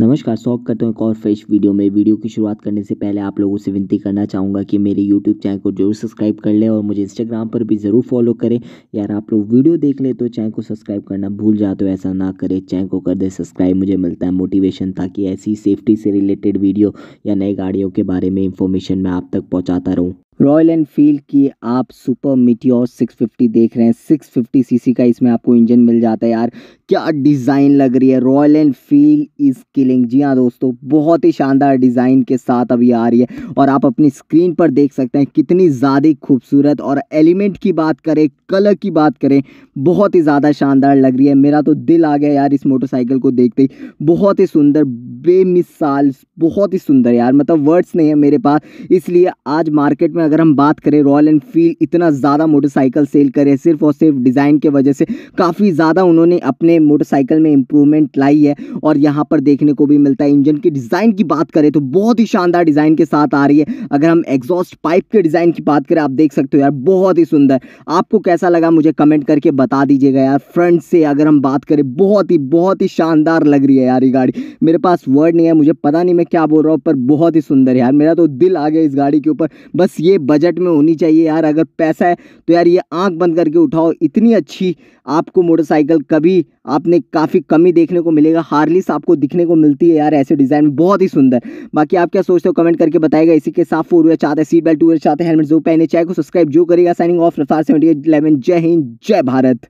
नमस्कार स्वागत करता हूँ एक और फ्रेश वीडियो में वीडियो की शुरुआत करने से पहले आप लोगों से विनती करना चाहूँगा कि मेरे यूट्यूब चैनल को जरूर सब्सक्राइब कर लें और मुझे इंस्टाग्राम पर भी ज़रूर फॉलो करें यार आप लोग वीडियो देख ले तो चैनल को सब्सक्राइब करना भूल जाते हो ऐसा ना करें चैनल को कर दे सब्सक्राइब मुझे मिलता है मोटिवेशन ताकि ऐसी सेफ्टी से रिलेटेड वीडियो या नई गाड़ियों के बारे में इंफॉर्मेशन मैं आप तक पहुँचाता रहूँ रॉयल एनफील्ड की आप सुपर मिटियोर 650 देख रहे हैं 650 सीसी का इसमें आपको इंजन मिल जाता है यार क्या डिज़ाइन लग रही है रॉयल एनफील्ड इज़ किलिंग जी हाँ दोस्तों बहुत ही शानदार डिज़ाइन के साथ अभी आ रही है और आप अपनी स्क्रीन पर देख सकते हैं कितनी ज़्यादा खूबसूरत और एलिमेंट की बात करें कलर की बात करें बहुत ही ज़्यादा शानदार लग रही है मेरा तो दिल आ गया यार इस मोटरसाइकिल को देखते ही बहुत ही सुंदर बेमिसाल बहुत ही सुंदर यार मतलब वर्ड्स नहीं है मेरे पास इसलिए आज मार्केट में अगर हम बात करें रॉयल एनफील्ड इतना ज़्यादा मोटरसाइकिल सेल करें सिर्फ और सिर्फ डिज़ाइन के वजह से काफ़ी ज़्यादा उन्होंने अपने ने मोटरसाइकिल में इंप्रूवमेंट लाई है और यहाँ पर देखने को भी मिलता है इंजन की डिज़ाइन की बात करें तो बहुत ही शानदार डिज़ाइन के साथ आ रही है अगर हम एग्जॉस्ट पाइप के डिज़ाइन की बात करें आप देख सकते हो यार बहुत ही सुंदर आपको कैसा लगा मुझे कमेंट करके बता दीजिएगा यार फ्रंट से अगर हम बात करें बहुत ही बहुत ही शानदार लग रही है यार ये गाड़ी मेरे पास वर्ड नहीं है मुझे पता नहीं मैं क्या बोल रहा हूँ पर बहुत ही सुंदर यार मेरा तो दिल आ गया इस गाड़ी के ऊपर बस ये बजट में होनी चाहिए यार अगर पैसा है तो यार ये आंख बंद करके उठाओ इतनी अच्छी आपको मोटरसाइकिल कभी आपने काफ़ी कमी देखने को मिलेगा हार्लिस आपको दिखने को मिलती है यार ऐसे डिज़ाइन बहुत ही सुंदर बाकी आप क्या सोचते हो कमेंट करके बताएगा इसी के साथ फोर व्हीलर चाहते हैं सीट बेल्ट टू व्हीलर चाहते हैं हेलमेट जो पहने चाहे को सब्सक्राइब जो करेगा signing off Raftaar seventy eight जय हिंद जय भारत